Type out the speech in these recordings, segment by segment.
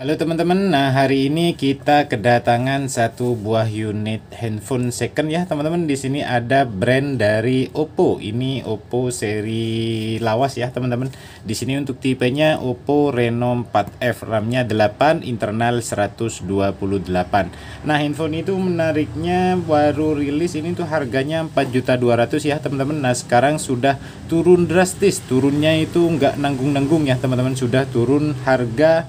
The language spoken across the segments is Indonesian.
Halo teman-teman, nah hari ini kita kedatangan satu buah unit handphone second ya teman-teman. Di sini ada brand dari Oppo. Ini Oppo seri lawas ya teman-teman. Di sini untuk tipenya Oppo Reno 4F, RAM-nya 8, internal 128. Nah handphone itu menariknya baru rilis ini tuh harganya 4.200 ya teman-teman. Nah sekarang sudah turun drastis, turunnya itu nggak nanggung-nanggung ya teman-teman. Sudah turun harga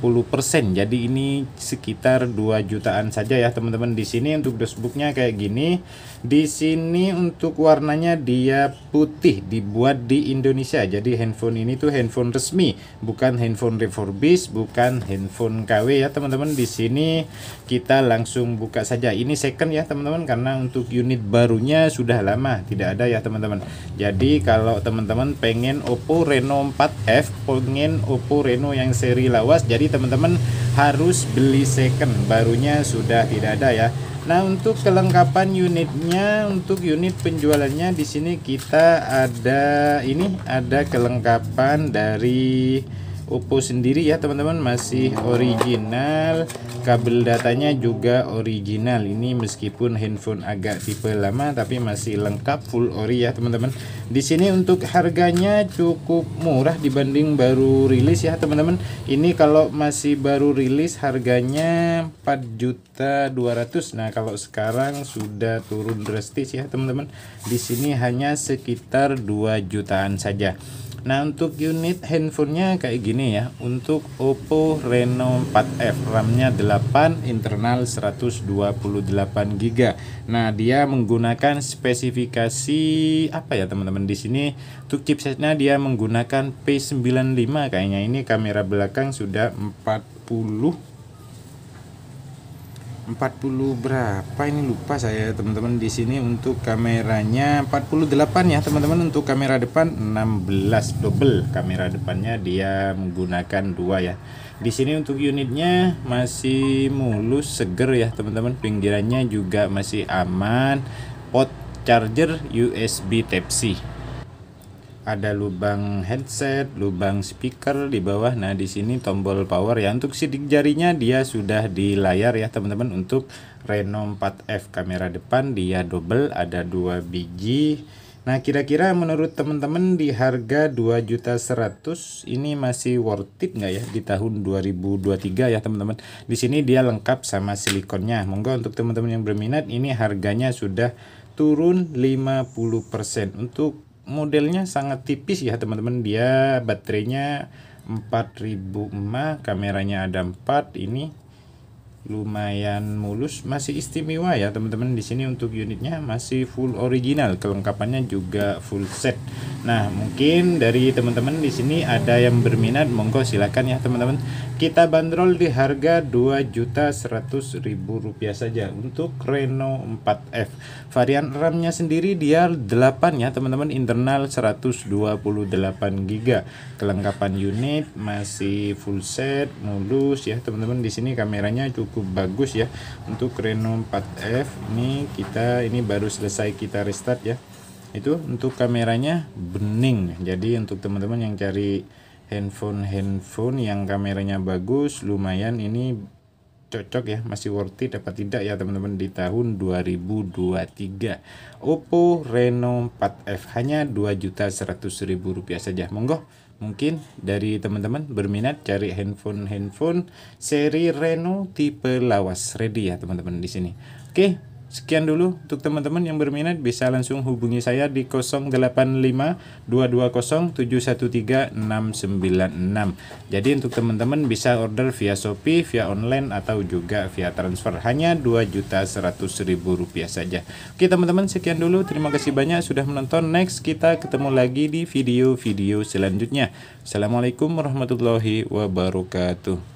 50%. Jadi ini sekitar 2 jutaan saja ya teman-teman. Di sini untuk dosbooknya kayak gini. Di sini untuk warnanya dia putih dibuat di Indonesia. Jadi handphone ini tuh handphone resmi, bukan handphone refurbish, bukan handphone KW ya teman-teman. Di sini kita langsung buka saja. Ini second ya teman-teman karena untuk unit barunya sudah lama tidak ada ya teman-teman. Jadi kalau teman-teman pengen Oppo Reno 4F, pengen Oppo Reno yang seri lawas jadi jadi teman-teman harus beli second barunya sudah tidak ada ya Nah untuk kelengkapan unitnya untuk unit penjualannya di sini kita ada ini ada kelengkapan dari Oppo sendiri ya teman-teman masih original kabel datanya juga original ini meskipun handphone agak tipe lama tapi masih lengkap full ori ya teman-teman di sini untuk harganya cukup murah dibanding baru rilis ya teman-teman ini kalau masih baru rilis harganya 4 juta 200 nah kalau sekarang sudah turun drastis ya teman-teman di sini hanya sekitar 2 jutaan saja Nah untuk unit handphonenya kayak gini ya Untuk Oppo Reno 4F RAM-nya 8 internal 128GB Nah dia menggunakan spesifikasi apa ya teman-teman di sini Untuk chipsetnya dia menggunakan P95 kayaknya Ini kamera belakang sudah 40 40 berapa ini lupa saya teman-teman di sini untuk kameranya 48 ya teman-teman untuk kamera depan 16 double kamera depannya dia menggunakan dua ya di sini untuk unitnya masih mulus seger ya teman-teman pinggirannya juga masih aman pot charger USB Type C ada lubang headset, lubang speaker di bawah. Nah, di sini tombol power ya. Untuk sidik jarinya dia sudah di layar ya, teman-teman. Untuk Reno 4F kamera depan dia double ada dua biji. Nah, kira-kira menurut teman-teman di harga 2.100 ini masih worth it nggak ya di tahun 2023 ya, teman-teman. Di sini dia lengkap sama silikonnya. Monggo untuk teman-teman yang berminat ini harganya sudah turun 50%. Untuk modelnya sangat tipis ya teman-teman dia baterainya 4000 mah kameranya ada 4 ini lumayan mulus masih istimewa ya teman-teman di sini untuk unitnya masih full original kelengkapannya juga full set nah mungkin dari teman-teman di sini ada yang berminat monggo silakan ya teman-teman kita bandrol di harga juta ribu rupiah saja untuk renault 4F varian RAM-nya sendiri dia 8 ya teman-teman internal 128GB kelengkapan unit masih full set mulus ya teman-teman di sini kameranya cukup cukup bagus ya untuk Reno 4F ini kita ini baru selesai kita restart ya itu untuk kameranya bening jadi untuk teman-teman yang cari handphone handphone yang kameranya bagus lumayan ini cocok ya masih worth it dapat tidak ya teman-teman di tahun 2023 Oppo Reno 4F hanya juta ribu rupiah saja monggo mungkin dari teman-teman berminat cari handphone-handphone seri Reno tipe lawas ready ya teman-teman di sini oke Sekian dulu untuk teman-teman yang berminat bisa langsung hubungi saya di 085220713696. Jadi untuk teman-teman bisa order via Shopee, via online atau juga via transfer hanya Rp2.100.000 saja. Oke teman-teman sekian dulu terima kasih banyak sudah menonton. Next kita ketemu lagi di video-video selanjutnya. Assalamualaikum warahmatullahi wabarakatuh.